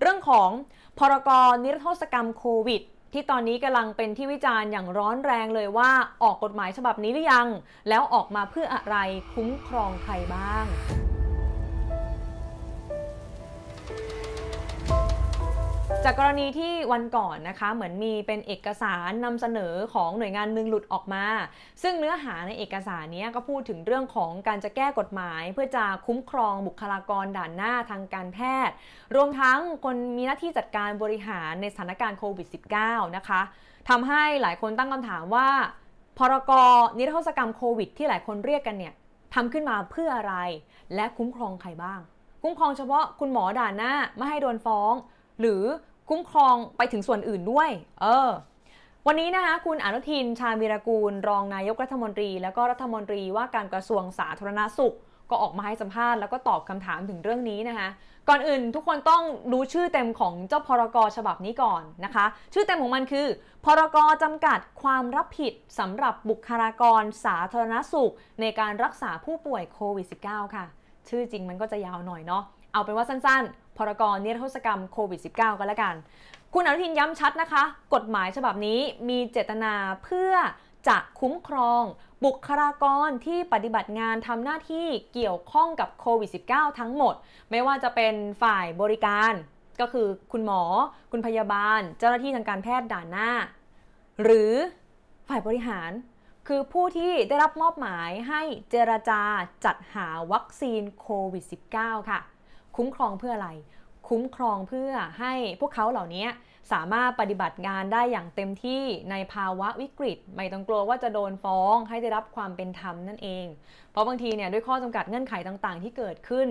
เรื่องของพรกรนิรโทษกรรมโควิดที่ตอนนี้กำลังเป็นที่วิจารณ์อย่างร้อนแรงเลยว่าออกกฎหมายฉบับนี้หรือยังแล้วออกมาเพื่ออะไรคุ้มครองใครบ้างจากกรณีที่วันก่อนนะคะเหมือนมีเป็นเอกสารนำเสนอของหน่วยงานหนึ่งหลุดออกมา ซึ่งเนื้อหาในเอกสารนี้ก็พูดถึงเรื่องของการจะแก้กฎหมาย เพื่อจะคุ้มครองบุคลากรด่านหน้าทางการแพทย์รวมทั้งคนมีหน้าที่จัดการบริหารในสถานการณ์โควิด -19 นะคะทำให้หลายคนตั้งคำถามว่าพรกรนิรโทษกรรมโควิดที่หลายคนเรียกกันเนี่ยทำขึ้นมาเพื่ออะไร และคุ้มครองใครบ้าง คุ้มครองเฉพาะคุณหมอด่านหน้าไม่ให้โดนฟ้อง หรือคุ้มครองไปถึงส่วนอื่นด้วย เออ วันนี้นะคะคุณอนุทินชาญวีรกูลรองนายกรัฐมนตรีแล้วก็รัฐมนตรีว่าการกระทรวงสาธารณาสุข ก็ออกมาให้สัมภาษณ์แล้วก็ตอบคำถามถึงเรื่องนี้นะคะ ก่อนอื่นทุกคนต้องรู้ชื่อเต็มของเจ้าพรกฉบับนี้ก่อนนะคะ ชื่อเต็มของมันคือ พรกจำกัดความรับผิดสำหรับบุคลากรสาธารณสุขในการรักษาผู้ป่วยโควิด -19 ค่ะ ชื่อจริงมันก็จะยาวหน่อยเนาะเอาเป็นว่าสั้นๆ พรกรนิรโทษกรรมโควิด -19 ก็แล้วกัน คุณอนุทินย้ำชัดนะคะ กฎหมายฉบับนี้มีเจตนาเพื่อจะคุ้มครอง บุคลากรที่ปฏิบัติงานทำหน้าที่เกี่ยวข้องกับโควิด -19 ทั้งหมด ไม่ว่าจะเป็นฝ่ายบริการ ก็คือคุณหมอ คุณพยาบาล เจ้าหน้าที่ทางการแพทย์ด่านหน้า หรือฝ่ายบริหาร คือผู้ที่ได้รับมอบหมายให้เจรจาจัดหาวัคซีนโควิด -19 ค่ะคุ้มครองเพื่ออะไร คุ้มครองเพื่อให้พวกเขาเหล่านี้สามารถปฏิบัติงานได้อย่างเต็มที่ในภาวะวิกฤต ไม่ต้องกลัวว่าจะโดนฟ้องให้ได้รับความเป็นธรรมนั่นเอง เพราะบางทีเนี่ยด้วยข้อจำกัดเงื่อนไขต่างๆที่เกิดขึ้น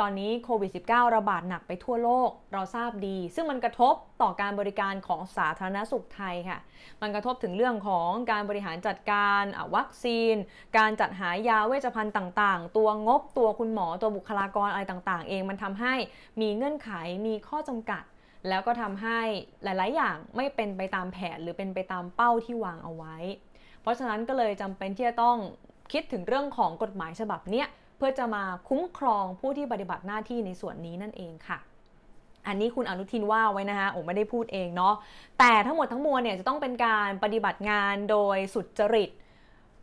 ตอนนี้โควิด -19 ระบาดหนักไปทั่วโลกเราทราบดี ซึ่งมันกระทบต่อการบริการของสาธารณสุขไทยค่ะ มันกระทบถึงเรื่องของการบริหารจัดการวัคซีน การจัดหายาเวชภัณฑ์ต่างๆ ตัวงบตัวคุณหมอตัวบุคลากรอะไรต่าง ๆ เองมันทำให้มีเงื่อนไขมีข้อจำกัด แล้วก็ทำให้หลายๆ อย่างไม่เป็นไปตามแผนหรือเป็นไปตามเป้าที่วางเอาไว้ เพราะฉะนั้นก็เลยจำเป็นที่จะต้องคิดถึงเรื่องของกฎหมายฉบับเนี้ยพื่อจะมาคุ้มครองผู้ที่ปฏิบัติหน้าที่ในส่วนนี้นั่นเองค่ะ อันนี้คุณอนุทินว่าไว้นะคะโอ้ไม่ได้พูดเองเนาะ แต่ทั้งหมดทั้งมวลเนี่ยจะต้องเป็นการปฏิบัติงานโดยสุจริต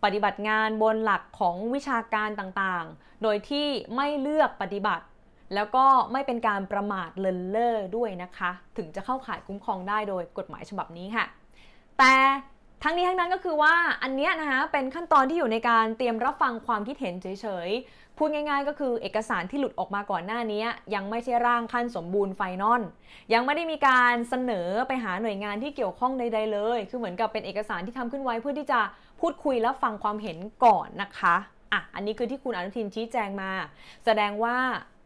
ปฏิบัติงานบนหลักของวิชาการต่างๆ โดยที่ไม่เลือกปฏิบัติ แล้วก็ไม่เป็นการประมาทเลินเล่อด้วยนะคะ ถึงจะเข้าข่ายคุ้มครองได้โดยกฎหมายฉบับนี้ค่ะ แต่ทั้งนี้ทั้งนั้นก็คือว่าอันเนี้ยนะคะเป็นขั้นตอนที่อยู่ในการเตรียมรับฟังความคิดเห็นเฉยๆ พูดง่ายๆ ก็คือเอกสารที่หลุดออกมาก่อนหน้านี้ยังไม่ใช่ร่างขั้นสมบูรณ์ไฟนอลยังไม่ได้มีการเสนอไปหาหน่วยงานที่เกี่ยวข้องใดๆเลย คือเหมือนกับเป็นเอกสารที่ทำขึ้นไว้เพื่อที่จะพูดคุยและฟังความเห็นก่อนนะคะอ่ะอันนี้คือที่คุณอนุทินชี้แจงมา แสดงว่า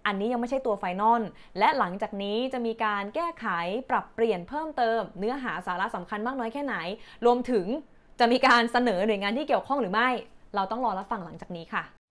อันนี้ยังไม่ใช่ตัวไฟนอล และหลังจากนี้จะมีการแก้ไขปรับเปลี่ยนเพิ่มเติม เนื้อหาสาระสำคัญมากน้อยแค่ไหน รวมถึงจะมีการเสนอหน่วยงานที่เกี่ยวข้องหรือไม่ เราต้องรอรับฟังหลังจากนี้ค่ะ